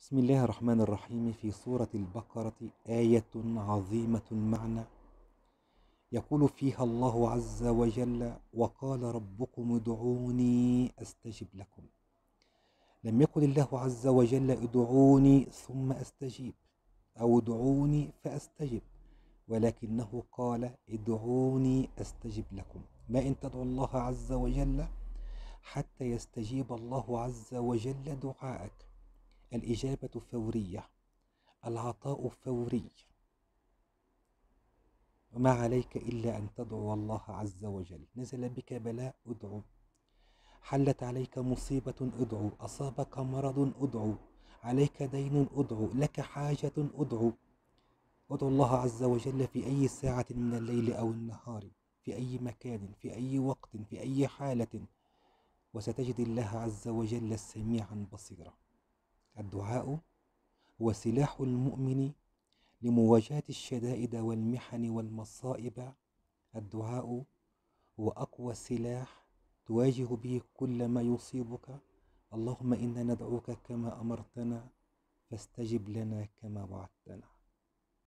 بسم الله الرحمن الرحيم في سورة البقرة آية عظيمة المعنى يقول فيها الله عز وجل وقال ربكم ادعوني أستجب لكم لم يقل الله عز وجل ادعوني ثم أستجيب أو ادعوني فأستجب ولكنه قال ادعوني أستجب لكم ما إن تدعو الله عز وجل حتى يستجيب الله عز وجل دعاءك الإجابة فورية العطاء فوري وما عليك إلا أن تدعو الله عز وجل نزل بك بلاء ادعو حلت عليك مصيبة ادعو أصابك مرض ادعو عليك دين ادعو لك حاجة ادعو ادعو الله عز وجل في أي ساعة من الليل أو النهار في أي مكان في أي وقت في أي حالة وستجد الله عز وجل سميعا بصيرا الدعاء هو سلاح المؤمن لمواجهة الشدائد والمحن والمصائب الدعاء هو أقوى سلاح تواجه به كل ما يصيبك اللهم إنا ندعوك كما أمرتنا فاستجب لنا كما وعدتنا